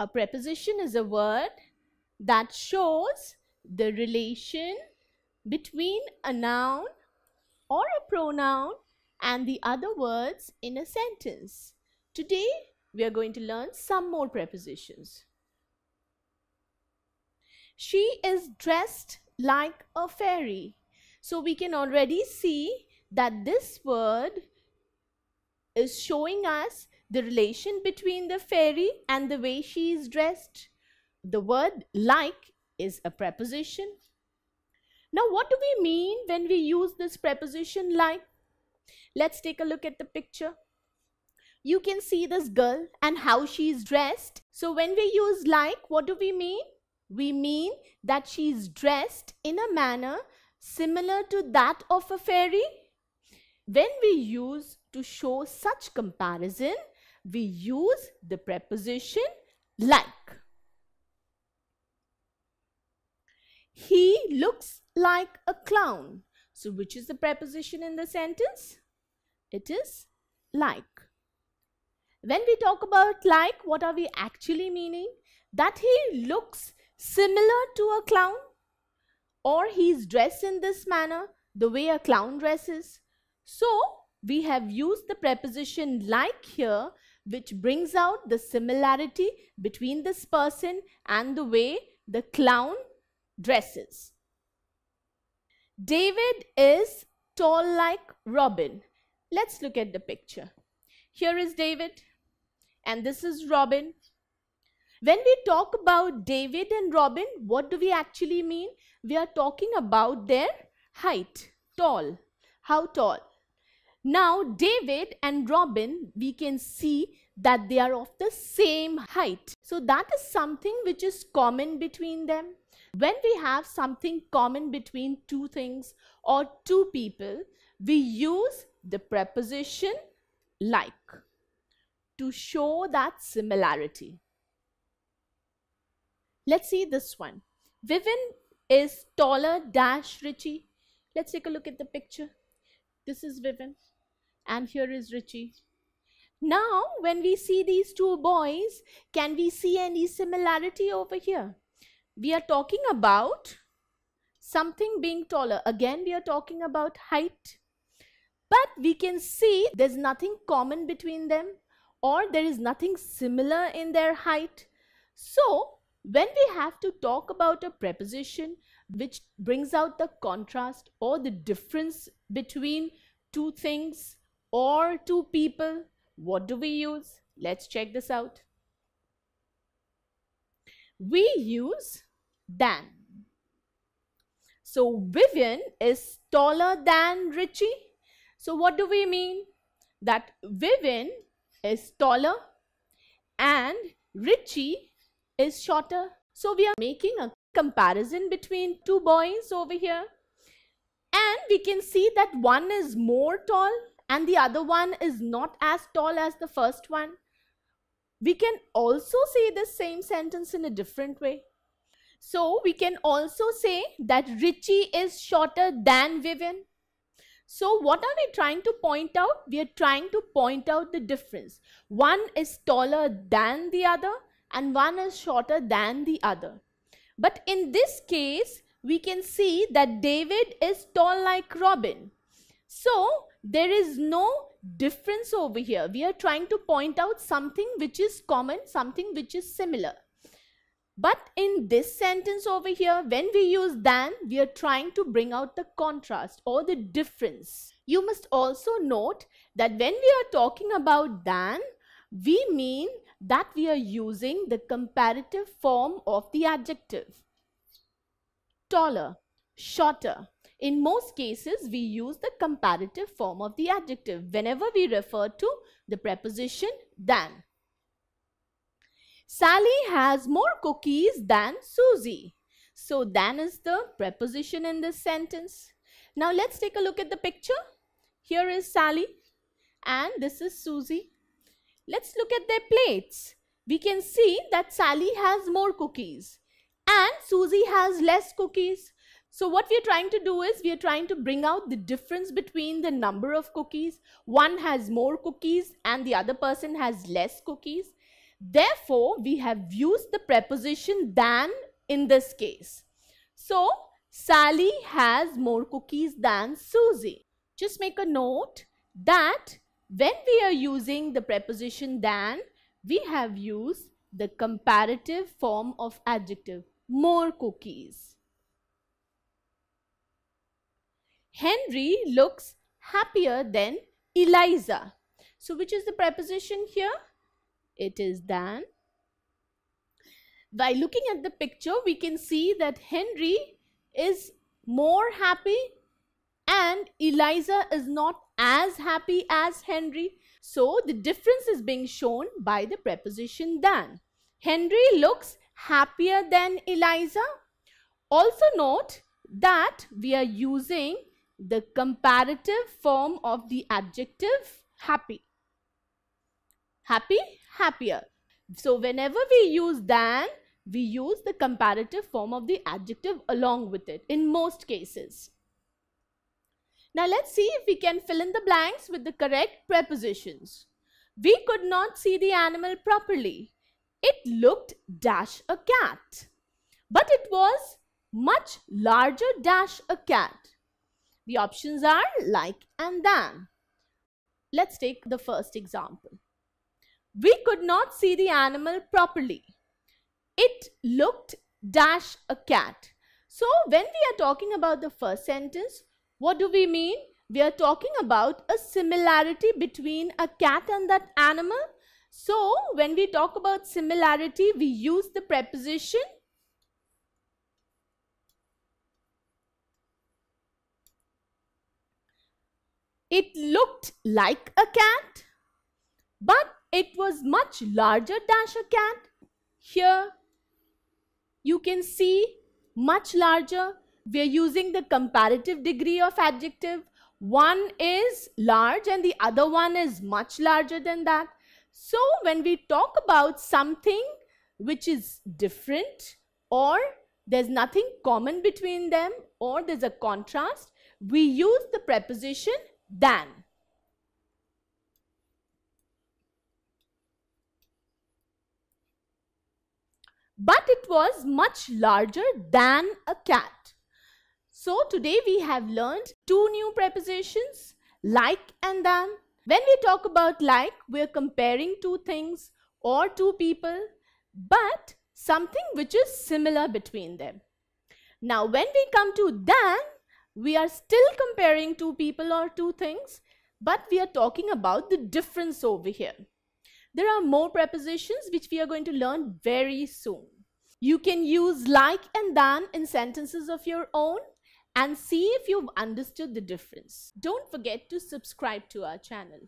A preposition is a word that shows the relation between a noun or a pronoun and the other words in a sentence. Today, we are going to learn some more prepositions. She is dressed like a fairy. So, we can already see that this word is showing us the relation between the fairy and the way she is dressed. The word like is a preposition. Now, what do we mean when we use this preposition like? Let's take a look at the picture. You can see this girl and how she is dressed. So, when we use like, what do we mean? We mean that she is dressed in a manner similar to that of a fairy. When we use to show such comparison, we use the preposition like. He looks like a clown. So which is the preposition in the sentence? It is like. When we talk about like, what are we actually meaning? That he looks similar to a clown or he is dressed in this manner, the way a clown dresses. So, we have used the preposition like here which brings out the similarity between this person and the way the clown dresses. David is tall like Robin. Let's look at the picture. Here is David and this is Robin. When we talk about David and Robin, what do we actually mean? We are talking about their height, tall. How tall? Now, David and Robin, we can see that they are of the same height. So that is something which is common between them. When we have something common between two things or two people, we use the preposition like to show that similarity. Let's see this one. Vivian is taller dash Richie. Let's take a look at the picture. This is Vivian and here is Richie. Now, when we see these two boys, can we see any similarity over here? We are talking about something being taller. Again, we are talking about height. But we can see there's nothing common between them or there is nothing similar in their height. So, when we have to talk about a preposition which brings out the contrast or the difference between two things, or two people. What do we use? Let's check this out. We use than. So Vivian is taller than Richie. So what do we mean? That Vivian is taller and Richie is shorter. So we are making a comparison between two boys over here. And we can see that one is more tall and the other one is not as tall as the first one. We can also say the same sentence in a different way. So we can also say that Richie is shorter than Vivian. So what are we trying to point out? We are trying to point out the difference. One is taller than the other and one is shorter than the other. But in this case, we can see that David is tall like Robin so there is no difference over here. We are trying to point out something which is common, something which is similar. But in this sentence over here, when we use than, we are trying to bring out the contrast or the difference. You must also note that when we are talking about than, we mean that we are using the comparative form of the adjective. Taller, shorter, in most cases, we use the comparative form of the adjective whenever we refer to the preposition than. Sally has more cookies than Susie. So, than is the preposition in this sentence. Now, let's take a look at the picture. Here is Sally and this is Susie. Let's look at their plates. We can see that Sally has more cookies and Susie has less cookies. So what we're trying to do is we're trying to bring out the difference between the number of cookies. One has more cookies and the other person has less cookies. Therefore, we have used the preposition than in this case. So, Sally has more cookies than Susie. Just make a note that when we are using the preposition than, we have used the comparative form of adjective, more cookies. Henry looks happier than Eliza. So which is the preposition here? It is than. By looking at the picture, we can see that Henry is more happy and Eliza is not as happy as Henry. So the difference is being shown by the preposition than. Henry looks happier than Eliza. Also note that we are using the comparative form of the adjective happy. Happy, happier. So whenever we use than, we use the comparative form of the adjective along with it in most cases. Now let's see if we can fill in the blanks with the correct prepositions. We could not see the animal properly. It looked dash a cat. But it was much larger dash a cat. The options are like and than. Let's take the first example. We could not see the animal properly. It looked dash a cat. So when we are talking about the first sentence, what do we mean? We are talking about a similarity between a cat and that animal. So when we talk about similarity, we use the preposition It looked like a cat, but it was much larger than a cat. Here, you can see much larger. We are using the comparative degree of adjective. One is large and the other one is much larger than that. So, when we talk about something which is different or there's nothing common between them or there's a contrast, we use the preposition than. But it was much larger than a cat. So today we have learned two new prepositions like and than. When we talk about like, we are comparing two things or two people, but something which is similar between them. Now when we come to than, we are still comparing two people or two things, but we are talking about the difference over here. There are more prepositions which we are going to learn very soon. You can use like and than in sentences of your own and see if you've understood the difference. Don't forget to subscribe to our channel.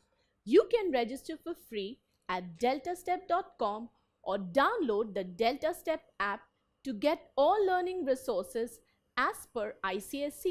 You can register for free at deltastep.com or download the Delta Step app to get all learning resources as per ICSC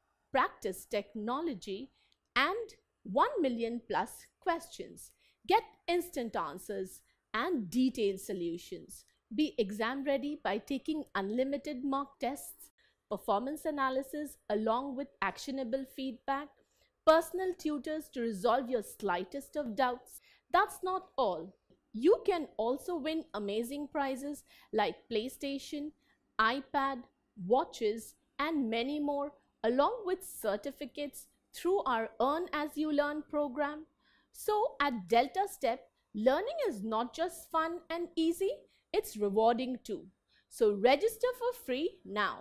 practice technology and 1 million plus questions. Get instant answers and detailed solutions. Be exam ready by taking unlimited mock tests, performance analysis along with actionable feedback, personal tutors to resolve your slightest of doubts. That's not all. You can also win amazing prizes like PlayStation, iPad, watches and many more along with certificates through our Earn As You Learn program. So at Delta Step, learning is not just fun and easy, it's rewarding too. So register for free now.